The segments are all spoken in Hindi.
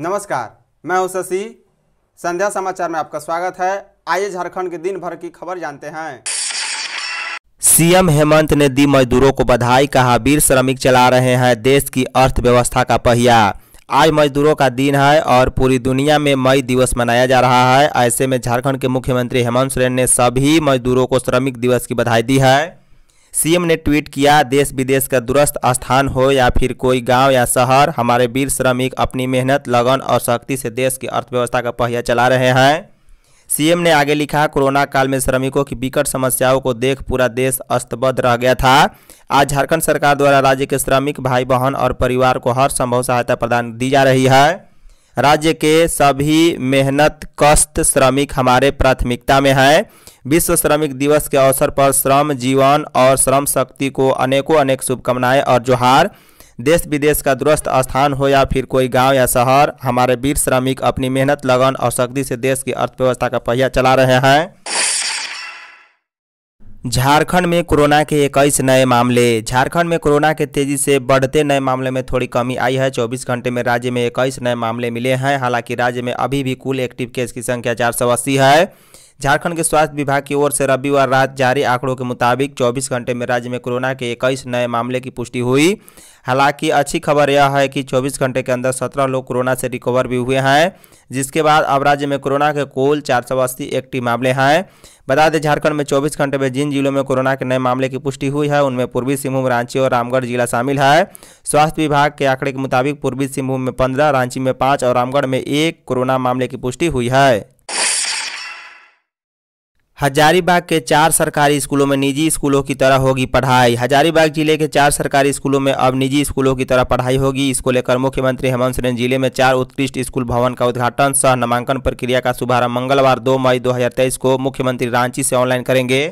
नमस्कार मैं हूं शशि संध्या समाचार में आपका स्वागत है आइए झारखंड के दिन भर की खबर जानते हैं सीएम हेमंत ने दी मजदूरों को बधाई कहा वीर श्रमिक चला रहे हैं देश की अर्थव्यवस्था का पहिया आज मजदूरों का दिन है और पूरी दुनिया में मई दिवस मनाया जा रहा है ऐसे में झारखंड के मुख्यमंत्री हेमंत सोरेन ने सभी मजदूरों को श्रमिक दिवस की बधाई दी है सीएम ने ट्वीट किया देश विदेश का दुरस्त स्थान हो या फिर कोई गांव या शहर हमारे वीर श्रमिक अपनी मेहनत लगन और शक्ति से देश की अर्थव्यवस्था का पहिया चला रहे हैं सीएम ने आगे लिखा कोरोना काल में श्रमिकों की विकट समस्याओं को देख पूरा देश अस्तबद्ध रह गया था आज झारखंड सरकार द्वारा राज्य के श्रमिक भाई बहन और परिवार को हर संभव सहायता प्रदान दी जा रही है राज्य के सभी मेहनत कष्ट श्रमिक हमारे प्राथमिकता में हैं विश्व श्रमिक दिवस के अवसर पर श्रम जीवन और श्रम शक्ति को अनेकों अनेक शुभकामनाएं और जोहार देश विदेश का दुरुस्त स्थान हो या फिर कोई गांव या शहर हमारे वीर श्रमिक अपनी मेहनत लगन और शक्ति से देश की अर्थव्यवस्था का पहिया चला रहे हैं झारखंड में कोरोना के इक्कीस नए मामले झारखंड में कोरोना के तेजी से बढ़ते नए मामले में थोड़ी कमी आई है 24 घंटे में राज्य में इक्कीस नए मामले मिले हैं हालांकि राज्य में अभी भी कुल एक्टिव केस की संख्या चार है झारखंड के स्वास्थ्य विभाग की ओर से रविवार रात जारी आंकड़ों के मुताबिक 24 घंटे में राज्य में कोरोना के इक्कीस नए मामले की पुष्टि हुई हालांकि अच्छी खबर यह है कि 24 घंटे के अंदर 17 लोग कोरोना से रिकवर भी हुए हैं जिसके बाद अब राज्य में कोरोना के कुल चार सौ अस्सी एक्टिव मामले हैं बता दें झारखंड में 24 घंटे में जिन जिलों में कोरोना के नए मामले की पुष्टि हुई है उनमें पूर्वी सिंहभूम रांची और रामगढ़ जिला शामिल है स्वास्थ्य विभाग के आंकड़े के मुताबिक पूर्वी सिंहभूम में पंद्रह रांची में पाँच और रामगढ़ में एक कोरोना मामले की पुष्टि हुई है हजारीबाग के चार सरकारी स्कूलों में निजी स्कूलों की तरह होगी पढ़ाई हजारीबाग जिले के चार सरकारी स्कूलों में अब निजी स्कूलों की तरह पढ़ाई होगी इसको लेकर मुख्यमंत्री हेमंत सोरेन जिले में चार उत्कृष्ट स्कूल भवन का उद्घाटन सह नामांकन प्रक्रिया का शुभारंभ मंगलवार 2 मई 2023 को मुख्यमंत्री रांची से ऑनलाइन करेंगे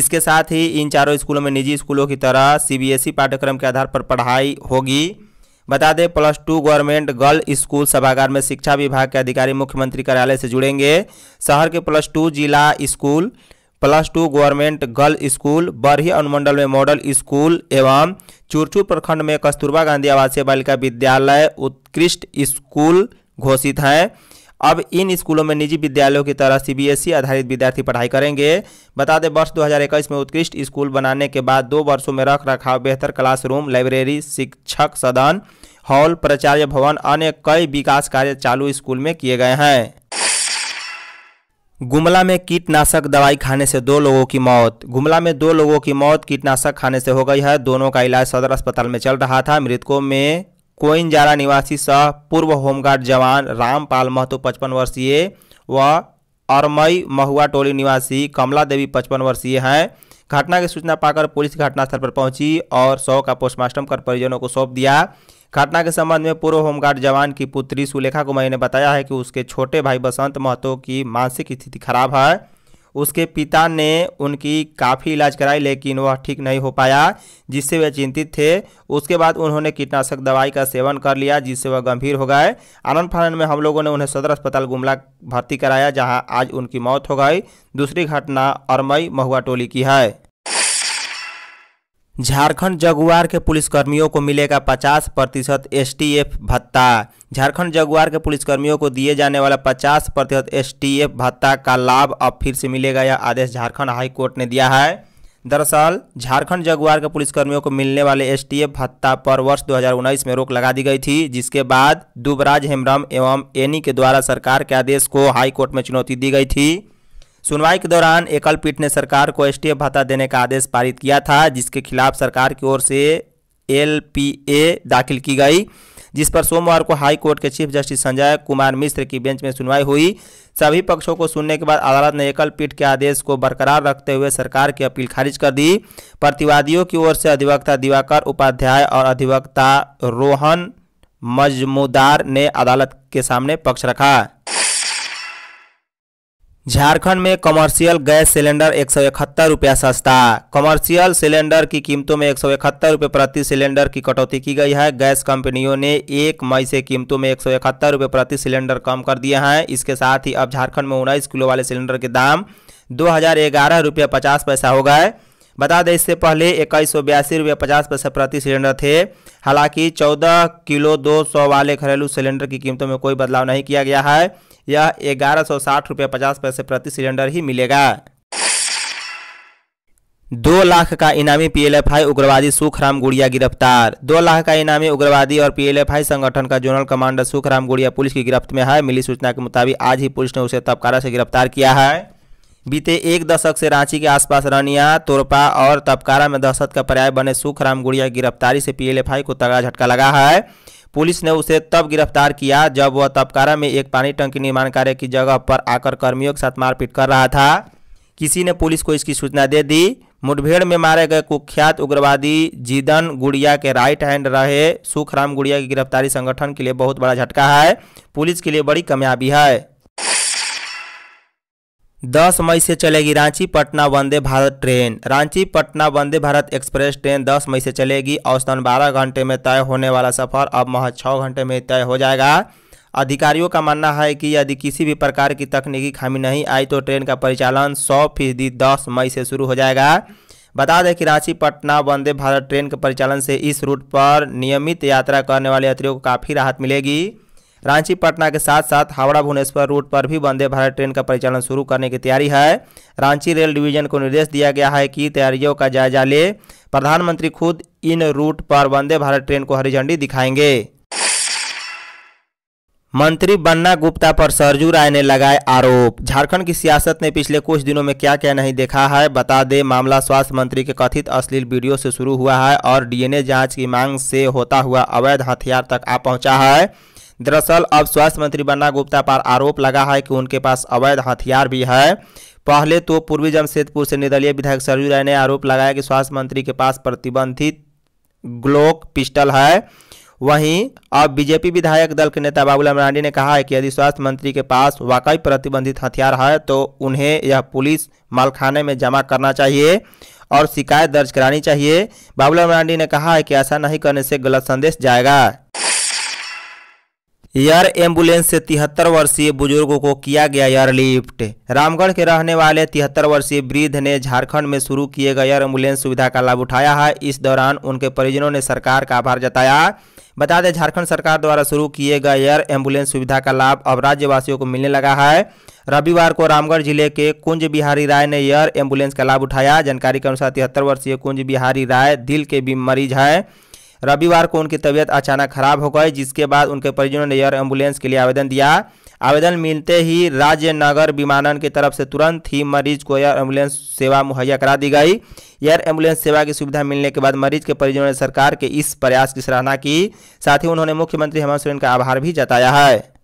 इसके साथ ही इन चारों स्कूलों में निजी स्कूलों की तरह सी पाठ्यक्रम के आधार पर पढ़ाई होगी बता दें plus two government girl school सभागार में शिक्षा विभाग के अधिकारी मुख्यमंत्री कार्यालय से जुड़ेंगे शहर के प्लस टू जिला school plus two government girl school Barhi अनुमंडल में मॉडल स्कूल एवं चूरचूर प्रखंड में कस्तूरबा गांधी आवासीय बालिका विद्यालय उत्कृष्ट स्कूल घोषित हैं अब इन स्कूलों में निजी विद्यालयों की तरह सीबीएसई आधारित विद्यार्थी पढ़ाई करेंगे बता दें वर्ष 2021 में उत्कृष्ट स्कूल बनाने के बाद दो वर्षों में रख रखाव बेहतर क्लासरूम लाइब्रेरी शिक्षक सदन हॉल प्राचार्य भवन अन्य कई विकास कार्य चालू स्कूल में किए गए हैं गुमला में कीटनाशक दवाई खाने से दो लोगों की मौत गुमला में दो लोगों की मौत कीटनाशक खाने से हो गई है दोनों का इलाज सदर अस्पताल में चल रहा था मृतकों में कोइनजारा निवासी सह पूर्व होमगार्ड जवान रामपाल महतो पचपन वर्षीय व अरमई महुआ टोली निवासी कमला देवी पचपन वर्षीय हैं घटना की सूचना पाकर पुलिस घटनास्थल पर पहुंची और शव का पोस्टमार्टम कर परिजनों को सौंप दिया घटना के संबंध में पूर्व होमगार्ड जवान की पुत्री सुलेखा कुमारी ने बताया है कि उसके छोटे भाई बसंत महतो की मानसिक स्थिति खराब है उसके पिता ने उनकी काफ़ी इलाज कराई लेकिन वह ठीक नहीं हो पाया जिससे वे चिंतित थे उसके बाद उन्होंने कीटनाशक दवाई का सेवन कर लिया जिससे वह गंभीर हो गए आनंद फानंद में हम लोगों ने उन्हें सदर अस्पताल गुमला भर्ती कराया जहां आज उनकी मौत हो गई दूसरी घटना अरमई महुआ टोली की है झारखंड जगुआर के पुलिसकर्मियों को मिलेगा 50 प्रतिशत एस भत्ता झारखंड जगुआर के पुलिसकर्मियों को दिए जाने वाला 50 प्रतिशत एस भत्ता का लाभ अब फिर से मिलेगा यह आदेश झारखंड हाईकोर्ट ने दिया है दरअसल झारखंड जगुआर के पुलिसकर्मियों को मिलने वाले एस भत्ता पर वर्ष 2019 में रोक लगा दी गई थी जिसके बाद दुबराज हेमरम एवं एनी के द्वारा सरकार के आदेश को हाईकोर्ट में चुनौती दी गई थी सुनवाई के दौरान एकल पीठ ने सरकार को एस भत्ता देने का आदेश पारित किया था जिसके खिलाफ सरकार की ओर से एलपीए दाखिल की गई जिस पर सोमवार को हाई कोर्ट के चीफ जस्टिस संजय कुमार मिश्र की बेंच में सुनवाई हुई सभी पक्षों को सुनने के बाद अदालत ने एकल पीठ के आदेश को बरकरार रखते हुए सरकार की अपील खारिज कर दी प्रतिवादियों की ओर से अधिवक्ता दिवाकर उपाध्याय और अधिवक्ता रोहन मजमुदार ने अदालत के सामने पक्ष रखा झारखंड में कमर्शियल गैस सिलेंडर एक सौ इकहत्तर सस्ता कमर्शियल सिलेंडर की कीमतों में एक सौ इकहत्तर रुपये प्रति सिलेंडर की कटौती की गई है गैस कंपनियों ने एक मई से कीमतों में एक सौ इकहत्तर रुपये प्रति सिलेंडर कम कर दिया है इसके साथ ही अब झारखंड में उन्नीस किलो वाले सिलेंडर के दाम दो हज़ार ग्यारह रुपये पचास पैसा हो गए बता दें इससे पहले इक्कीस सौ बयासी रुपये पचास पैसे प्रति सिलेंडर थे हालांकि चौदह किलो दो सौ वाले घरेलू सिलेंडर की कीमतों में कोई बदलाव नहीं किया गया है यह ग्यारह सौ साठ रुपये पचास पैसे प्रति सिलेंडर ही मिलेगा दो लाख का इनामी पीएलएफआई उग्रवादी सुखराम गुड़िया गिरफ्तार दो लाख का इनामी उग्रवादी और पीएलएफआई संगठन का जोनल कमांडर सुखराम गुड़िया पुलिस की गिरफ्त में है मिली सूचना के मुताबिक आज ही पुलिस ने उसे तबकारा से गिरफ्तार किया है बीते एक दशक से रांची के आसपास रनिया तोरपा और तपकारा में दहशत का पर्याय बने सुखराम गुड़िया गिरफ्तारी से पीएलएफआई को तगड़ा झटका लगा है पुलिस ने उसे तब गिरफ्तार किया जब वह तपकारा में एक पानी टंकी निर्माण कार्य की जगह पर आकर कर्मियों के साथ मारपीट कर रहा था किसी ने पुलिस को इसकी सूचना दे दी मुठभेड़ में मारे गए कुख्यात उग्रवादी जीदन गुड़िया के राइट हैंड रहे सुखराम गुड़िया की गिरफ्तारी संगठन के लिए बहुत बड़ा झटका है पुलिस के लिए बड़ी कामयाबी है दस मई से चलेगी Ranchi Patna Vande Bharat train Ranchi Patna Vande Bharat express train दस मई से चलेगी औसतन बारह घंटे में तय होने वाला सफर अब महज छः घंटे में तय हो जाएगा अधिकारियों का मानना है कि यदि किसी भी प्रकार की तकनीकी खामी नहीं आई तो ट्रेन का परिचालन सौ फीसदी दस मई से शुरू हो जाएगा बता दें कि रांची पटना वंदे भारत ट्रेन के परिचालन से इस रूट पर नियमित यात्रा करने वाले यात्रियों को काफ़ी राहत मिलेगी रांची पटना के साथ साथ हावड़ा भुवनेश्वर रूट पर भी वंदे भारत ट्रेन का परिचालन शुरू करने की तैयारी है रांची रेल डिवीजन को निर्देश दिया गया है कि तैयारियों का जायजा ले प्रधानमंत्री खुद इन रूट पर वंदे भारत ट्रेन को हरी झंडी दिखाएंगे मंत्री बन्ना गुप्ता पर सरजू राय ने लगाए आरोप झारखंड की सियासत ने पिछले कुछ दिनों में क्या क्या नहीं देखा है बता दे मामला स्वास्थ्य मंत्री के कथित अश्लील वीडियो से शुरू हुआ है और डीएनए जांच की मांग से होता हुआ अवैध हथियार तक आ पहुंचा है दरअसल अब स्वास्थ्य मंत्री बन्ना गुप्ता पर आरोप लगा है कि उनके पास अवैध हथियार भी है पहले तो पूर्वी जमशेदपुर से निर्दलीय विधायक सरयू राय ने आरोप लगाया कि स्वास्थ्य मंत्री के पास प्रतिबंधित ग्लोक पिस्टल है वहीं अब बीजेपी विधायक दल के नेता बाबूलाल मरांडी ने कहा है कि यदि स्वास्थ्य मंत्री के पास वाकई प्रतिबंधित हथियार है तो उन्हें यह पुलिस मालखाने में जमा करना चाहिए और शिकायत दर्ज करानी चाहिए बाबूलाल मरांडी ने कहा है कि ऐसा नहीं करने से गलत संदेश जाएगा एयर एम्बुलेंस से तिहत्तर वर्षीय बुजुर्गों को किया गया एयरलिफ्ट रामगढ़ के रहने वाले तिहत्तर वर्षीय वृद्ध ने झारखंड में शुरू किए गए एयर एम्बुलेंस सुविधा का लाभ उठाया है इस दौरान उनके परिजनों ने सरकार का आभार जताया बता दें झारखंड सरकार द्वारा शुरू किए गए एयर एम्बुलेंस सुविधा का लाभ अब राज्यवासियों को मिलने लगा है रविवार को रामगढ़ जिले के कुंज बिहारी राय ने एयर एम्बुलेंस का लाभ उठाया जानकारी के अनुसार तिहत्तर वर्षीय कुंज बिहारी राय दिल के भी मरीज हैं रविवार को उनकी तबीयत अचानक खराब हो गई जिसके बाद उनके परिजनों ने एयर एम्बुलेंस के लिए आवेदन दिया आवेदन मिलते ही राज्य नगर विमानन की तरफ से तुरंत ही मरीज को एयर एम्बुलेंस सेवा मुहैया करा दी गई एयर एम्बुलेंस सेवा की सुविधा मिलने के बाद मरीज के परिजनों ने सरकार के इस प्रयास की सराहना की साथ ही उन्होंने मुख्यमंत्री हेमंत सोरेन का आभार भी जताया है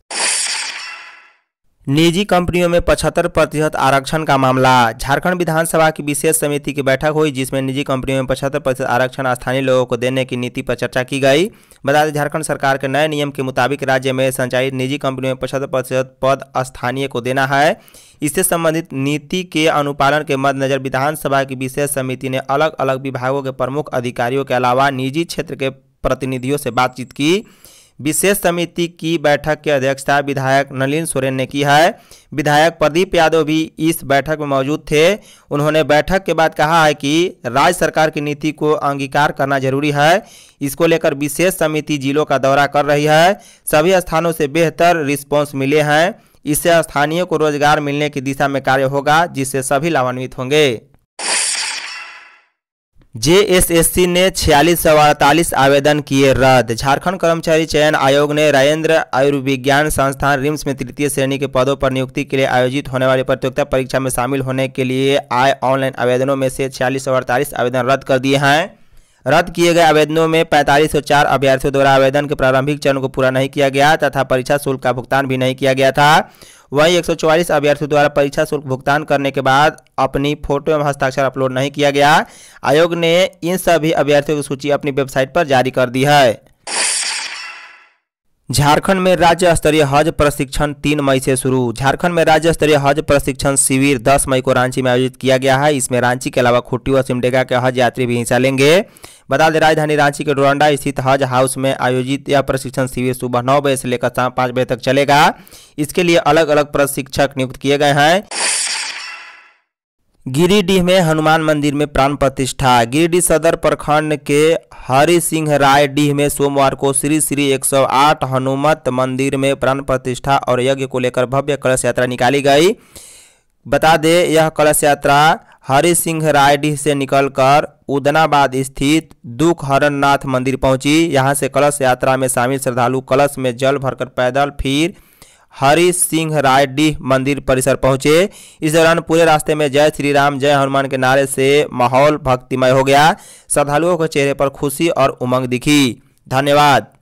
निजी कंपनियों में पचहत्तर प्रतिशत आरक्षण का मामला झारखंड विधानसभा की विशेष समिति की बैठक हुई जिसमें निजी कंपनियों में पचहत्तर प्रतिशत आरक्षण स्थानीय लोगों को देने की नीति पर चर्चा की गई बता दें झारखंड सरकार के नए नियम के मुताबिक राज्य में संचालित निजी कंपनियों में पचहत्तर प्रतिशत पद स्थानीय को देना है इससे संबंधित नीति के अनुपालन के मद्देनजर विधानसभा की विशेष समिति ने अलग अलग विभागों के प्रमुख अधिकारियों के अलावा निजी क्षेत्र के प्रतिनिधियों से बातचीत की विशेष समिति की बैठक की अध्यक्षता विधायक नलिन सोरेन ने की है विधायक प्रदीप यादव भी इस बैठक में मौजूद थे उन्होंने बैठक के बाद कहा है कि राज्य सरकार की नीति को अंगीकार करना जरूरी है इसको लेकर विशेष समिति जिलों का दौरा कर रही है सभी स्थानों से बेहतर रिस्पॉन्स मिले हैं इससे स्थानीय को रोजगार मिलने की दिशा में कार्य होगा जिससे सभी लाभान्वित होंगे जेएसएससी ने छियालीस सौ अड़तालीस आवेदन किए रद्द झारखंड कर्मचारी चयन आयोग ने राजेंद्र आयुर्विज्ञान संस्थान रिम्स में तृतीय श्रेणी के पदों पर नियुक्ति के लिए आयोजित होने वाली प्रतियोगिता परीक्षा में शामिल होने के लिए आए ऑनलाइन आवेदनों में से छियालीस सौ अड़तालीस आवेदन रद्द कर दिए हैं रद्द किए गए आवेदनों में पैंतालीस सौ चार अभ्यर्थियों द्वारा आवेदन के प्रारंभिक चरण को पूरा नहीं किया गया तथा परीक्षा शुल्क का भुगतान भी नहीं किया गया था वहीं एक अभ्यर्थियों द्वारा परीक्षा शुल्क भुगतान करने के बाद अपनी फोटो एवं हस्ताक्षर अपलोड नहीं किया गया आयोग ने इन सभी अभ्यर्थियों की सूची अपनी वेबसाइट पर जारी कर दी है झारखंड में राज्य स्तरीय हज प्रशिक्षण तीन मई से शुरू झारखंड में राज्य स्तरीय हज प्रशिक्षण शिविर दस मई को रांची में आयोजित किया गया है इसमें रांची के अलावा खुट्टी और सिमडेगा के हज यात्री भी हिस्सा लेंगे बता दें राजधानी रांची के डोरंडा स्थित हज हाउस में आयोजित यह प्रशिक्षण शिविर सुबह नौ बजे से लेकर शाम पाँच बजे तक चलेगा इसके लिए अलग अलग प्रशिक्षक नियुक्त किए गए हैं गिरिडीह में हनुमान मंदिर में प्राण प्रतिष्ठा गिरिडीह सदर प्रखंड के हरि सिंह राय डीह में सोमवार को श्री श्री 108 हनुमत मंदिर में प्राण प्रतिष्ठा और यज्ञ को लेकर भव्य कलश यात्रा निकाली गई बता दें यह कलश यात्रा हरि सिंह रायडीह से निकलकर उदनाबाद स्थित दुख हरननाथ मंदिर पहुंची यहां से कलश यात्रा में शामिल श्रद्धालु कलश में जल भरकर पैदल फिर हरि सिंह राय डीह मंदिर परिसर पहुंचे इस दौरान पूरे रास्ते में जय श्री राम जय हनुमान के नारे से माहौल भक्तिमय हो गया श्रद्धालुओं के चेहरे पर खुशी और उमंग दिखी धन्यवाद